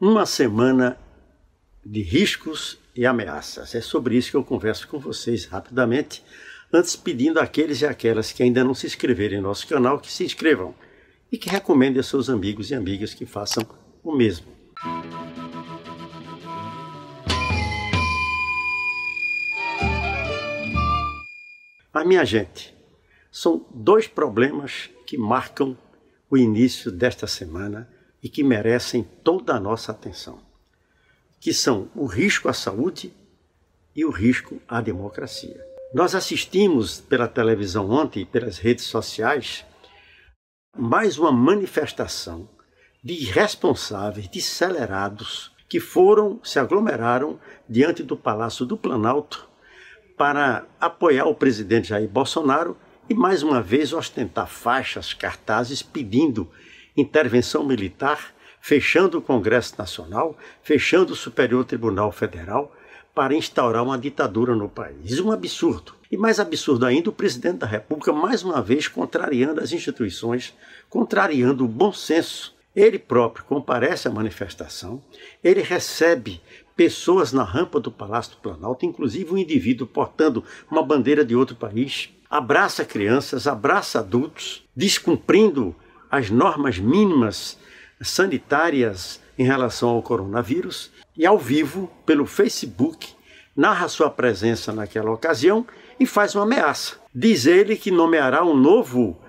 Uma semana de riscos e ameaças. É sobre isso que eu converso com vocês rapidamente, antes pedindo àqueles e aquelas que ainda não se inscreverem no nosso canal que se inscrevam e que recomendem a seus amigos e amigas que façam o mesmo. Mas, ah, minha gente, são dois problemas que marcam o início desta semana e que merecem toda a nossa atenção, que são o risco à saúde e o risco à democracia. Nós assistimos pela televisão ontem e pelas redes sociais mais uma manifestação de irresponsáveis, de acelerados, que foram, se aglomeraram diante do Palácio do Planalto para apoiar o presidente Jair Bolsonaro e mais uma vez ostentar faixas, cartazes pedindo intervenção militar, fechando o Congresso Nacional, fechando o Superior Tribunal Federal, para instaurar uma ditadura no país. Um absurdo. E mais absurdo ainda, o presidente da República, mais uma vez, contrariando as instituições, contrariando o bom senso. Ele próprio comparece à manifestação, ele recebe pessoas na rampa do Palácio do Planalto, inclusive um indivíduo portando uma bandeira de outro país, abraça crianças, abraça adultos, descumprindo as normas mínimas sanitárias em relação ao coronavírus e ao vivo pelo Facebook narra sua presença naquela ocasião e faz uma ameaça. Diz ele que nomeará um novo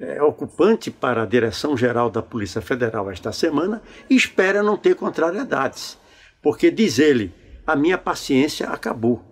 é, ocupante para a direção geral da Polícia Federal esta semana e espera não ter contrariedades, porque diz ele: a minha paciência acabou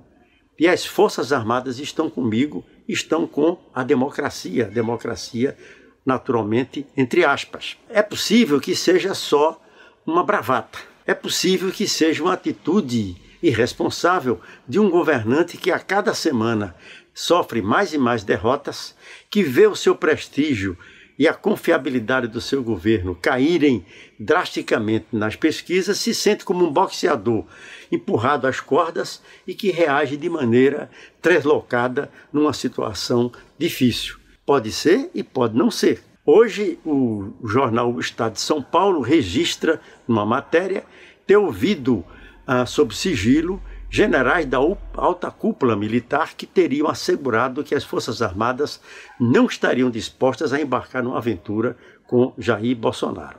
e as Forças Armadas estão comigo, estão com a democracia. democracia naturalmente entre aspas. É possível que seja só uma bravata. É possível que seja uma atitude irresponsável de um governante que a cada semana sofre mais e mais derrotas, que vê o seu prestígio e a confiabilidade do seu governo caírem drasticamente nas pesquisas, se sente como um boxeador empurrado às cordas e que reage de maneira translocada numa situação difícil. Pode ser e pode não ser. Hoje, o jornal Estado de São Paulo registra, numa matéria, ter ouvido ah, sob sigilo generais da alta cúpula militar que teriam assegurado que as Forças Armadas não estariam dispostas a embarcar numa aventura com Jair Bolsonaro.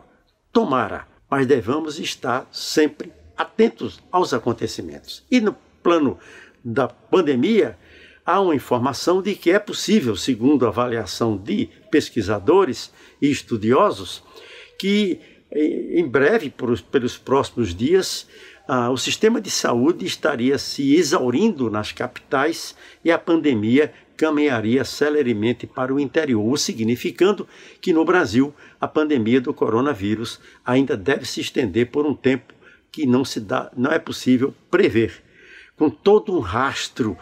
Tomara, mas devemos estar sempre atentos aos acontecimentos. E no plano da pandemia, há uma informação de que é possível, segundo a avaliação de pesquisadores e estudiosos, que eh, em breve, pelos próximos dias, ah, o sistema de saúde estaria se exaurindo nas capitais e a pandemia caminharia celeremente para o interior, significando que no Brasil a pandemia do coronavírus ainda deve se estender por um tempo que não se dá, não é possível prever. Com todo um rastro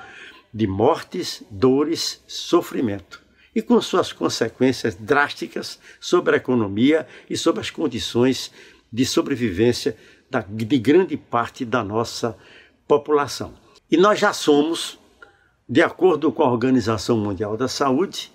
de mortes, dores, sofrimento e com suas consequências drásticas sobre a economia e sobre as condições de sobrevivência da, de grande parte da nossa população. E nós já somos, de acordo com a Organização Mundial da Saúde,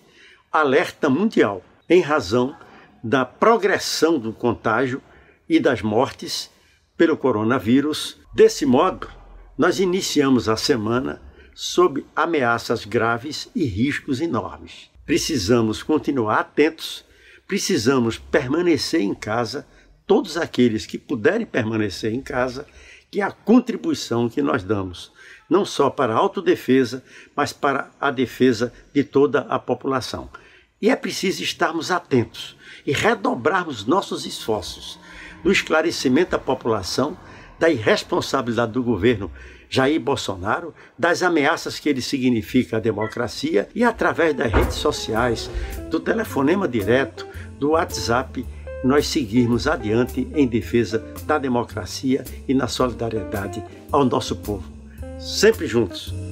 alerta mundial em razão da progressão do contágio e das mortes pelo coronavírus. Desse modo, nós iniciamos a semana sob ameaças graves e riscos enormes. Precisamos continuar atentos, precisamos permanecer em casa, todos aqueles que puderem permanecer em casa, que é a contribuição que nós damos, não só para a autodefesa, mas para a defesa de toda a população. E é preciso estarmos atentos e redobrarmos nossos esforços no esclarecimento da população da irresponsabilidade do governo Jair Bolsonaro, das ameaças que ele significa à democracia e através das redes sociais, do telefonema direto, do WhatsApp, nós seguirmos adiante em defesa da democracia e na solidariedade ao nosso povo. Sempre juntos!